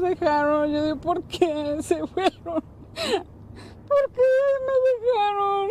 dejaron. Yo digo, ¿por qué se fueron? ¿Por qué me dejaron?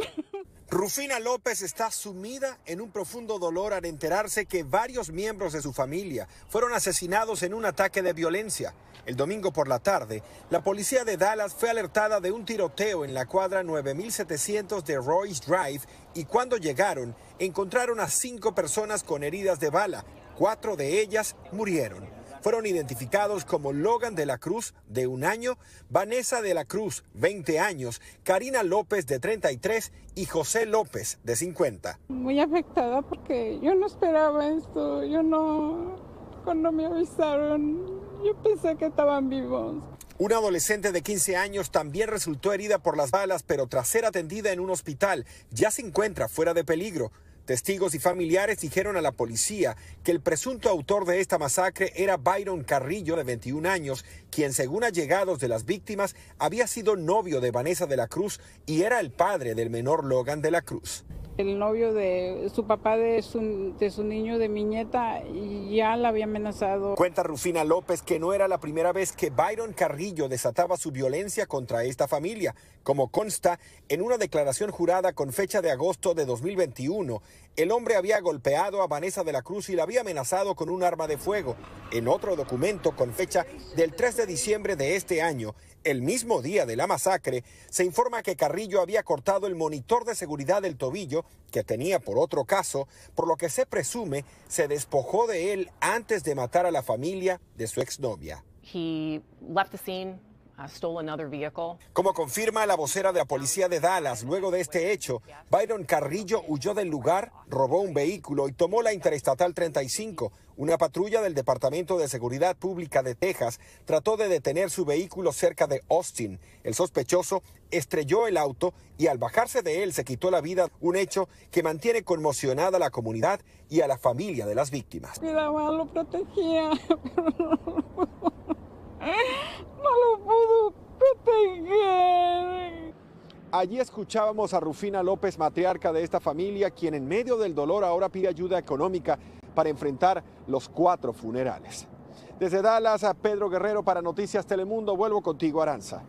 Rufina López está sumida en un profundo dolor al enterarse que varios miembros de su familia fueron asesinados en un ataque de violencia. El domingo por la tarde, la policía de Dallas fue alertada de un tiroteo en la cuadra 9700 de Royce Drive y cuando llegaron encontraron a cinco personas con heridas de bala. Cuatro de ellas murieron fueron identificados como Logan de la Cruz, de un año, Vanessa de la Cruz, 20 años, Karina López, de 33, y José López, de 50. Muy afectada porque yo no esperaba esto, yo no, cuando me avisaron, yo pensé que estaban vivos. Una adolescente de 15 años también resultó herida por las balas, pero tras ser atendida en un hospital, ya se encuentra fuera de peligro. Testigos y familiares dijeron a la policía que el presunto autor de esta masacre era Byron Carrillo, de 21 años, quien según allegados de las víctimas había sido novio de Vanessa de la Cruz y era el padre del menor Logan de la Cruz. El novio de su papá de su, de su niño, de mi nieta, ya la había amenazado. Cuenta Rufina López que no era la primera vez que Byron Carrillo desataba su violencia contra esta familia, como consta en una declaración jurada con fecha de agosto de 2021. El hombre había golpeado a Vanessa de la Cruz y la había amenazado con un arma de fuego. En otro documento con fecha del 3 de diciembre de este año, el mismo día de la masacre, se informa que Carrillo había cortado el monitor de seguridad del tobillo que tenía por otro caso, por lo que se presume se despojó de él antes de matar a la familia de su exnovia. He Ah, Como confirma la vocera de la policía de Dallas, luego de este hecho, Byron Carrillo huyó del lugar, robó un vehículo y tomó la Interestatal 35. Una patrulla del Departamento de Seguridad Pública de Texas trató de detener su vehículo cerca de Austin. El sospechoso estrelló el auto y al bajarse de él se quitó la vida, un hecho que mantiene conmocionada a la comunidad y a la familia de las víctimas. protegía, Allí escuchábamos a Rufina López, matriarca de esta familia, quien en medio del dolor ahora pide ayuda económica para enfrentar los cuatro funerales. Desde Dallas, a Pedro Guerrero para Noticias Telemundo, vuelvo contigo, Aranza.